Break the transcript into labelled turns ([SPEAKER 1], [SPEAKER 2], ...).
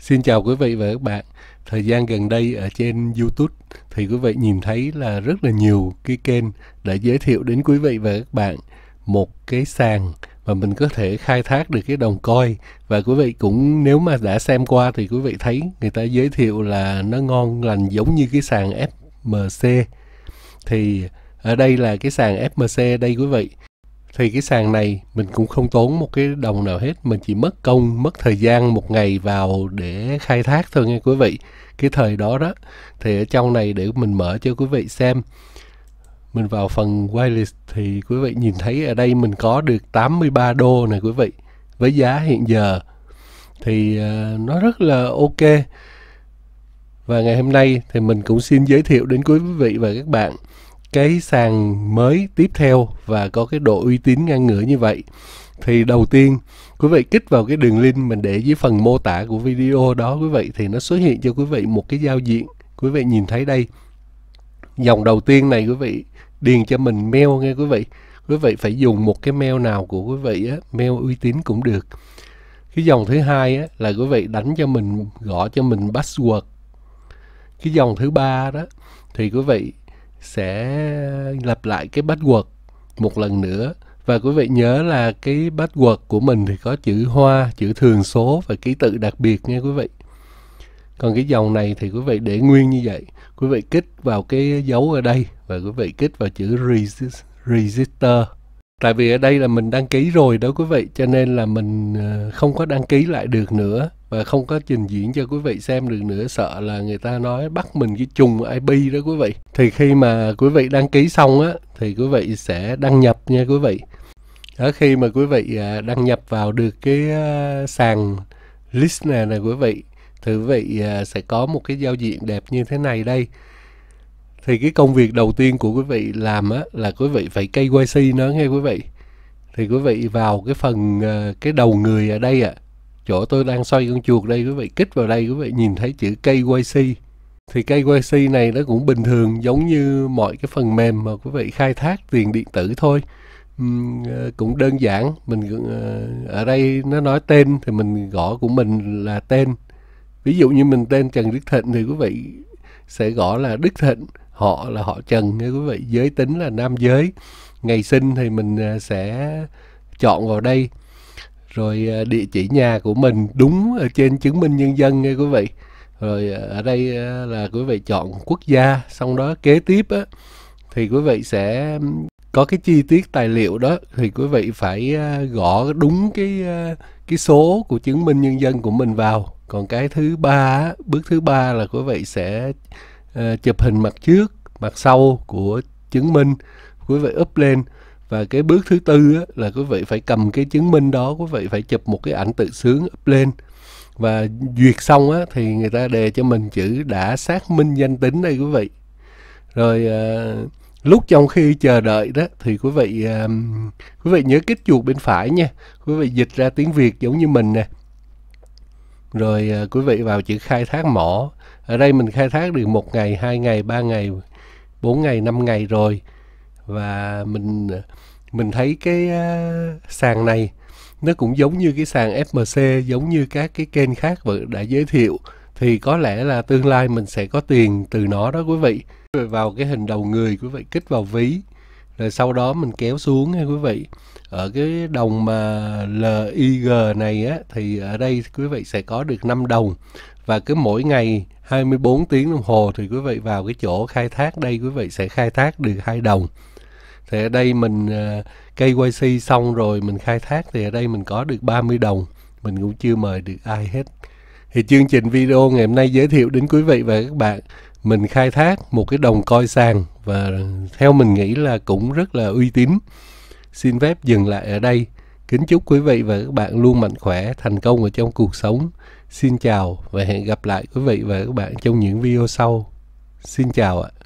[SPEAKER 1] Xin chào quý vị và các bạn. Thời gian gần đây ở trên YouTube thì quý vị nhìn thấy là rất là nhiều cái kênh đã giới thiệu đến quý vị và các bạn một cái sàn mà mình có thể khai thác được cái đồng coi và quý vị cũng nếu mà đã xem qua thì quý vị thấy người ta giới thiệu là nó ngon lành giống như cái sàn FMC thì ở đây là cái sàn FMC đây quý vị thì cái sàn này mình cũng không tốn một cái đồng nào hết mình chỉ mất công mất thời gian một ngày vào để khai thác thôi nghe quý vị cái thời đó đó thì ở trong này để mình mở cho quý vị xem mình vào phần wireless thì quý vị nhìn thấy ở đây mình có được 83 đô này quý vị với giá hiện giờ thì ờ, nó rất là ok và ngày hôm nay thì mình cũng xin giới thiệu đến quý vị và các bạn cái sàn mới tiếp theo và có cái độ uy tín ngang ngửa như vậy thì đầu tiên quý vị kích vào cái đường link mình để dưới phần mô tả của video đó quý vị thì nó xuất hiện cho quý vị một cái giao diện quý vị nhìn thấy đây dòng đầu tiên này quý vị điền cho mình mail nghe quý vị quý vị phải dùng một cái mail nào của quý vị á, mail uy tín cũng được cái dòng thứ hai á, là quý vị đánh cho mình gõ cho mình password cái dòng thứ ba đó thì quý vị sẽ lặp lại cái password một lần nữa và quý vị nhớ là cái password của mình thì có chữ hoa, chữ thường số và ký tự đặc biệt nha quý vị. Còn cái dòng này thì quý vị để nguyên như vậy. Quý vị kích vào cái dấu ở đây và quý vị kích vào chữ register. Tại vì ở đây là mình đăng ký rồi đó quý vị, cho nên là mình ờ, không có đăng ký lại được nữa và không có trình diễn cho quý vị xem được nữa sợ là người ta nói bắt mình cái trùng IP đó quý vị thì khi mà quý vị đăng ký xong á thì quý vị sẽ đăng nhập nha quý vị ở khi mà quý vị à, đăng nhập vào được cái à, sàn list này nè quý vị thì quý vị à, sẽ có một cái giao diện đẹp như thế này đây thì cái công việc đầu tiên của quý vị làm á là quý vị phải KYC nó nghe quý vị thì quý vị vào cái phần cái đầu người ở đây ạ à, chỗ tôi đang xoay con chuột đây quý vị kích vào đây quý vị nhìn thấy chữ KYC thì KYC này nó cũng bình thường giống như mọi cái phần mềm mà quý vị khai thác tiền điện tử thôi uhm, cũng đơn giản mình ờ, ở đây nó nói tên thì mình gõ của mình là tên ví dụ như mình tên Trần Đức Thịnh thì quý vị sẽ gõ là Đức Thịnh họ là họ Trần nha quý vị giới tính là nam giới ngày sinh thì mình ờ, sẽ chọn vào đây rồi à, địa chỉ nhà của mình đúng ở trên chứng minh nhân dân nha quý vị rồi à, ở đây à, là quý vị chọn quốc gia xong đó kế tiếp á, thì quý vị sẽ có cái chi tiết tài liệu đó thì quý vị phải gõ đúng cái cái số của chứng minh nhân dân của mình vào còn cái thứ ba bước thứ ba là quý vị sẽ chụp hình mặt trước mặt sau của chứng minh quý vị up lên và cái bước thứ tư á, là quý vị phải cầm cái chứng minh đó quý vị phải chụp một cái ảnh tự sướng up lên và duyệt xong á, thì người ta đề cho mình chữ đã xác minh danh tính đây quý vị rồi à, lúc trong khi chờ đợi đó thì quý vị à, quý vị nhớ kích chuột bên phải nha quý vị dịch ra tiếng việt giống như mình nè rồi à, quý vị vào chữ khai thác mỏ ở đây mình khai thác được một ngày hai ngày ba ngày 4 ngày, 5 ngày rồi và mình mình thấy cái uh, sàn này nó cũng giống như cái sàn FMC giống như các cái kênh khác vừa đã giới thiệu thì có lẽ là tương lai mình sẽ có tiền từ nó đó quý vị vào cái hình đầu người quý vị kích vào ví rồi sau đó mình kéo xuống nha quý vị ở cái đồng mà LIG này á thì ở đây quý vị sẽ có được 5 đồng và cứ mỗi ngày 24 tiếng đồng hồ thì quý vị vào cái chỗ khai thác đây quý vị sẽ khai thác được hai đồng thì ở đây mình ờ, KYC xong rồi mình khai thác thì ở đây mình có được 30 đồng mình cũng chưa mời được ai hết thì chương trình video ngày hôm nay giới thiệu đến quý vị và các bạn mình khai thác một cái đồng coi sàn và theo mình nghĩ là cũng rất là uy tín xin phép dừng lại ở đây kính chúc quý vị và các bạn luôn mạnh khỏe thành công ở trong cuộc sống xin chào và hẹn gặp lại quý vị và các bạn trong những video sau xin chào ạ